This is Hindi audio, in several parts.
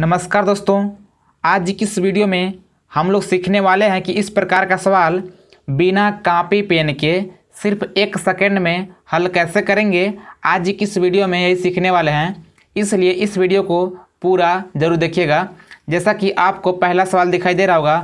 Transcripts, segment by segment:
नमस्कार दोस्तों आज की इस वीडियो में हम लोग सीखने वाले हैं कि इस प्रकार का सवाल बिना कापी पेन के सिर्फ एक सेकंड में हल कैसे करेंगे आज की इस वीडियो में यही सीखने वाले हैं इसलिए इस वीडियो को पूरा जरूर देखिएगा जैसा कि आपको पहला सवाल दिखाई दे रहा होगा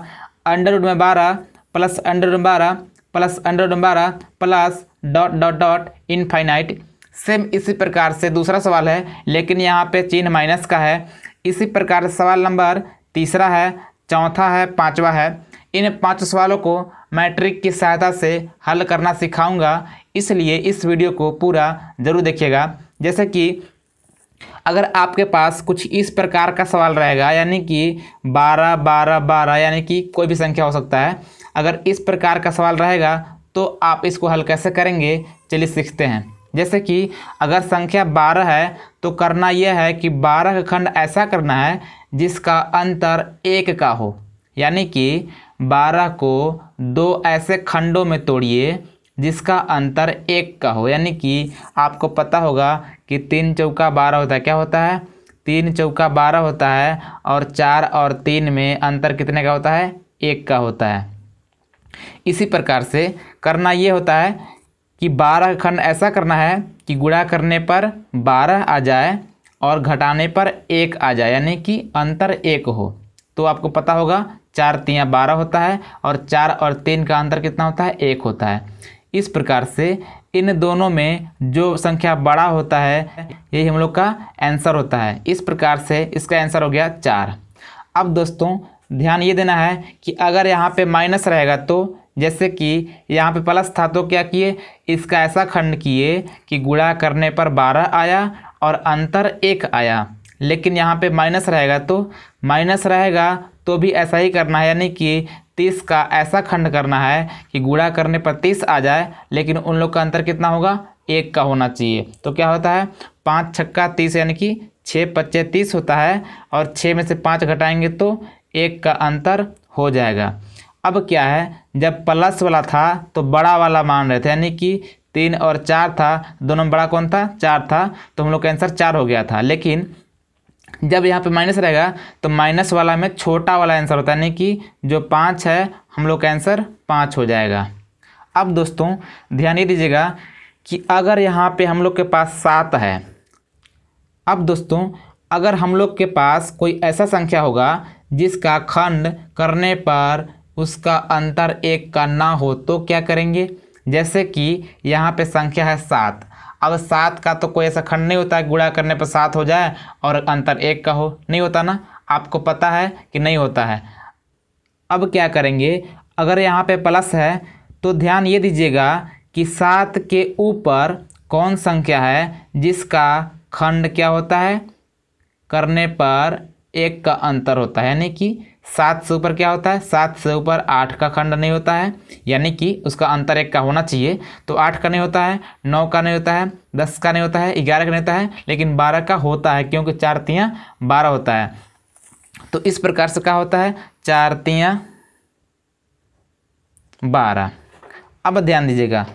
अंडर रूड में बारह प्लस अंडर रूड बारह प्लस अंडर रूड बारह plus dot dot dot infinite same इसी प्रकार से दूसरा सवाल है लेकिन यहाँ पे चिन्ह माइनस का है इसी प्रकार सवाल नंबर तीसरा है चौथा है पांचवा है इन पांच सवालों को मैट्रिक की सहायता से हल करना सिखाऊंगा इसलिए इस वीडियो को पूरा ज़रूर देखिएगा जैसे कि अगर आपके पास कुछ इस प्रकार का सवाल रहेगा यानी कि बारह बारह बारह यानी कि कोई भी संख्या हो सकता है अगर इस प्रकार का सवाल रहेगा तो आप इसको हल कैसे करेंगे चलिए सीखते हैं जैसे कि अगर संख्या बारह है तो करना यह है कि बारह का खंड ऐसा करना है जिसका अंतर एक का हो यानी कि बारह को दो ऐसे खंडों में तोड़िए जिसका अंतर एक का हो यानी कि आपको पता होगा कि तीन चौका बारह होता है क्या होता है तीन चौका बारह होता है और चार और तीन में अंतर कितने का होता है एक का होता है इसी प्रकार से करना ये होता है कि बारह खंड ऐसा करना है कि गुणा करने पर बारह आ जाए और घटाने पर एक आ जाए यानी कि अंतर एक हो तो आपको पता होगा चार तिया बारह होता है और चार और तीन का अंतर कितना होता है एक होता है इस प्रकार से इन दोनों में जो संख्या बड़ा होता है यही हम लोग का आंसर होता है इस प्रकार से इसका आंसर हो गया चार अब दोस्तों ध्यान ये देना है कि अगर यहाँ पे माइनस रहेगा तो जैसे कि यहाँ पे प्लस था तो क्या किए इसका ऐसा खंड किए कि गुणा करने पर बारह आया और अंतर एक आया लेकिन यहाँ पे माइनस रहेगा तो माइनस रहेगा तो भी ऐसा ही करना है यानी कि तीस का ऐसा खंड करना है कि गुणा करने पर तीस आ जाए लेकिन उन लोग का अंतर कितना होगा एक का होना चाहिए तो क्या होता है पाँच छक्का तीस यानी कि छः पच्चे तीस होता है और छः में से पाँच घटाएंगे तो एक का अंतर हो जाएगा अब क्या है जब प्लस वाला था तो बड़ा वाला मान रहे थे यानी कि तीन और चार था दोनों में बड़ा कौन था चार था तो हम लोग का आंसर चार हो गया था लेकिन जब यहाँ पे माइनस रहेगा तो माइनस वाला में छोटा वाला आंसर होता है यानी कि जो पाँच है हम लोग का आंसर पाँच हो जाएगा अब दोस्तों ध्यान ये दीजिएगा कि अगर यहाँ पे हम लोग के पास सात है अब दोस्तों अगर हम लोग के पास कोई ऐसा संख्या होगा जिसका खंड करने पर उसका अंतर एक का ना हो तो क्या करेंगे जैसे कि यहाँ पे संख्या है सात अब सात का तो कोई ऐसा खंड नहीं होता है गुणा करने पर सात हो जाए और अंतर एक का हो नहीं होता ना आपको पता है कि नहीं होता है अब क्या करेंगे अगर यहाँ पे प्लस है तो ध्यान ये दीजिएगा कि सात के ऊपर कौन संख्या है जिसका खंड क्या होता है करने पर एक का अंतर होता है यानी कि सात से ऊपर क्या होता है सात से ऊपर आठ का खंड नहीं होता है यानी कि उसका अंतर एक का होना चाहिए तो आठ का नहीं होता है नौ का नहीं होता है दस का नहीं होता है ग्यारह का नहीं होता है लेकिन बारह का होता है क्योंकि चार तियाँ बारह होता है तो इस प्रकार से क्या होता है चार तियाँ बारह अब ध्यान दीजिएगा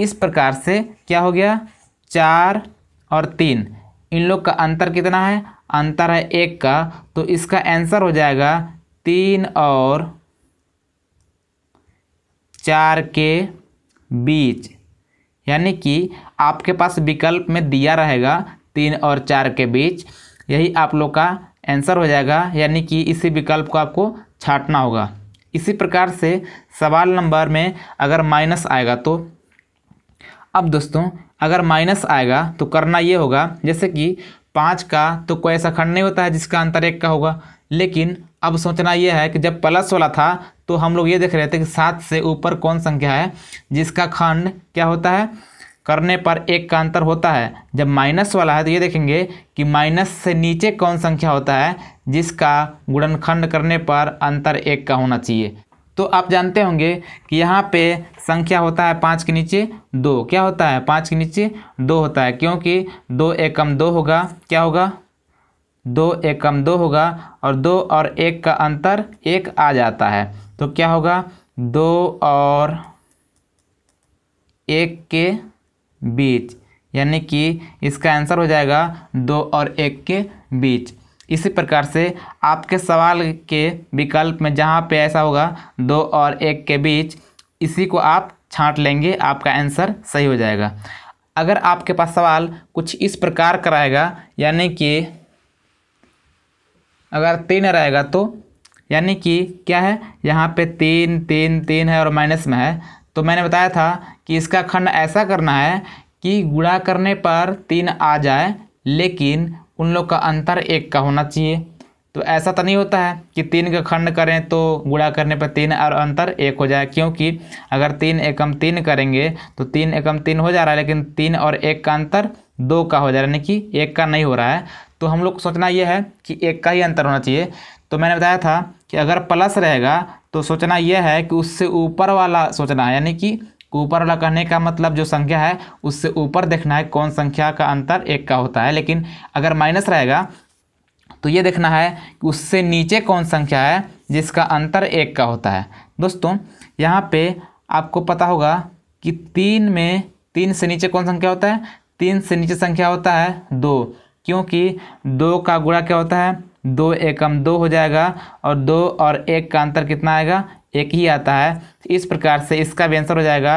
इस प्रकार से क्या हो गया चार और तीन इन लोग का अंतर कितना है अंतर है एक का तो इसका आंसर हो जाएगा तीन और चार के बीच यानी कि आपके पास विकल्प में दिया रहेगा तीन और चार के बीच यही आप लोग का आंसर हो जाएगा यानी कि इसी विकल्प को आपको छाटना होगा इसी प्रकार से सवाल नंबर में अगर माइनस आएगा तो अब दोस्तों अगर माइनस आएगा तो करना ये होगा जैसे कि पाँच का तो कोई ऐसा खंड नहीं होता है जिसका अंतर एक का होगा लेकिन अब सोचना यह है कि जब प्लस वाला था तो हम लोग ये देख रहे थे कि सात से ऊपर कौन संख्या है जिसका खंड क्या होता है करने पर एक का अंतर होता है जब माइनस वाला है तो ये देखेंगे कि माइनस से नीचे कौन संख्या होता है जिसका गुणनखंड करने पर अंतर एक का होना चाहिए तो आप जानते होंगे कि यहाँ पे संख्या होता है पाँच के नीचे दो क्या होता है पाँच के नीचे दो होता है क्योंकि दो एकम दो होगा क्या होगा दो एकम दो होगा और दो और एक का अंतर एक आ जाता है तो क्या होगा दो और एक के बीच यानी कि इसका आंसर हो जाएगा दो और एक के बीच इसी प्रकार से आपके सवाल के विकल्प में जहाँ पे ऐसा होगा दो और एक के बीच इसी को आप छांट लेंगे आपका आंसर सही हो जाएगा अगर आपके पास सवाल कुछ इस प्रकार का रहेगा यानी कि अगर तीन रहेगा तो यानी कि क्या है यहाँ पे तीन तीन तीन है और माइनस में है तो मैंने बताया था कि इसका खंड ऐसा करना है कि गुणा करने पर तीन आ जाए लेकिन उन लोग का अंतर एक का होना चाहिए तो ऐसा तो नहीं होता है कि तीन का खंड करें तो गुणा करने पर तीन और अंतर एक हो जाए क्योंकि अगर तीन एकम तीन करेंगे तो तीन एकम तीन हो जा रहा है लेकिन तीन और एक का अंतर दो का हो जा रहा है यानी कि एक का नहीं हो रहा है तो हम लोग सोचना यह है कि एक का ही अंतर होना चाहिए तो मैंने बताया था कि अगर प्लस रहेगा तो सोचना यह है कि उससे ऊपर वाला सोचना है यानी कि ऊपर वाला कहने का मतलब जो संख्या है उससे ऊपर देखना है कौन संख्या का अंतर एक का होता है लेकिन अगर माइनस रहेगा तो ये देखना है कि उससे नीचे कौन संख्या है जिसका अंतर एक का होता है दोस्तों यहाँ पे आपको पता होगा कि तीन में तीन से नीचे कौन संख्या होता है तीन से नीचे संख्या होता है दो क्योंकि दो का गुणा क्या होता है दो एकम दो हो जाएगा और दो और एक का अंतर कितना आएगा एक ही आता है इस प्रकार से इसका भी आंसर हो जाएगा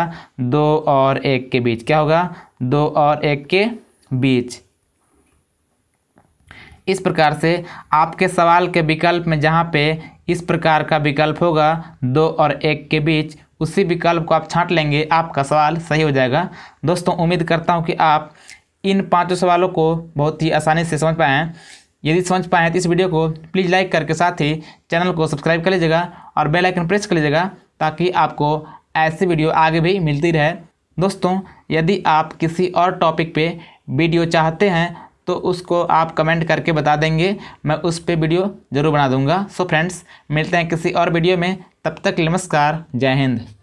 दो और एक के बीच क्या होगा दो और एक के बीच इस प्रकार से आपके सवाल के विकल्प में जहाँ पे इस प्रकार का विकल्प होगा दो और एक के बीच उसी विकल्प को आप छांट लेंगे आपका सवाल सही हो जाएगा दोस्तों उम्मीद करता हूँ कि आप इन पांचों सवालों को बहुत ही आसानी से समझ पाएँ यदि समझ पाए तो इस वीडियो को प्लीज़ लाइक करके साथ ही चैनल को सब्सक्राइब कर लीजिएगा और बेल आइकन प्रेस कर लीजिएगा ताकि आपको ऐसी वीडियो आगे भी मिलती रहे दोस्तों यदि आप किसी और टॉपिक पे वीडियो चाहते हैं तो उसको आप कमेंट करके बता देंगे मैं उस पर वीडियो ज़रूर बना दूँगा सो फ्रेंड्स मिलते हैं किसी और वीडियो में तब तक नमस्कार जय हिंद